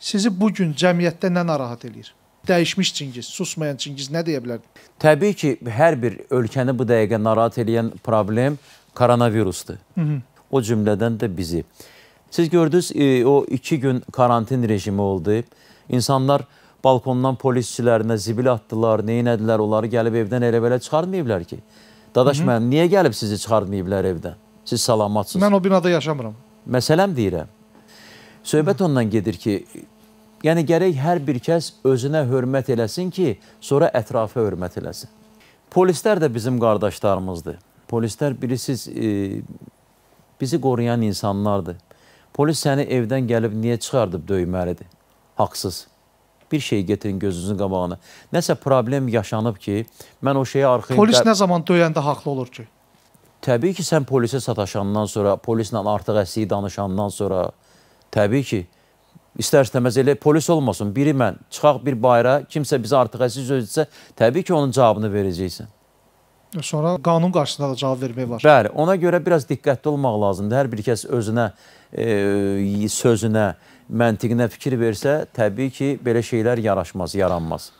sizi bu gün cəmiyyətdə nə narahat eləyir? Dəyişmiş Çingiz, susmayan Çingiz nə deyə bilərdi? Təbii ki, hər bir ölkəni bu dəqiqə narahat eləyən problem koronavirusdur. Hı -hı. O cümlədən də bizi. Siz gördünüz, e, o iki gün karantin rejimi oldu. İnsanlar balkondan polisçilərinə zibil atdılar, neyin edilər, onları gəlib evdən elə-belə çıxarmayıblar ki. Dadaş mənim, niyə gəlib sizi çıxarmayıblar evdən? Siz salamatsınız. Mən o binada yaşamıram. Məsələm deyirəm. Söhbət ondan gedir ki, yəni gərək hər bir kəs özünə hörmət eləsin ki, sonra ətrafa hörmət eləsin. Polislər də bizim qardaşlarımızdır. Polislər bilirsiz, e, bizi qoruyan insanlardır. Polis səni evdən gəlib niyə çıxardıb döyməlidir? Haqsız. Bir şey getirin gözünüzün qabağına. Nəsə problem yaşanıb ki, mən o şeyə arxayın... Polis nə zaman döyəndə haqlı olur ki? Təbii ki, sən polisə sataşandan sonra, polislə artıq əsiyi danışandan sonra, Təbii ki, istər-istəməz elə polis olmasın, biri mən, çıxaq bir bayra, kimsə bizə artıq əziz özüdsə, təbii ki, onun cavabını verəcəksən. E, sonra qanun qarşısında da cavab vermək var. Bəli, ona görə biraz diqqətli olmaq lazımdır. Hər bir kəs özünə, e, sözünə, məntiqinə fikir versə, təbii ki, belə şeylər yaraşmaz, yaranmaz.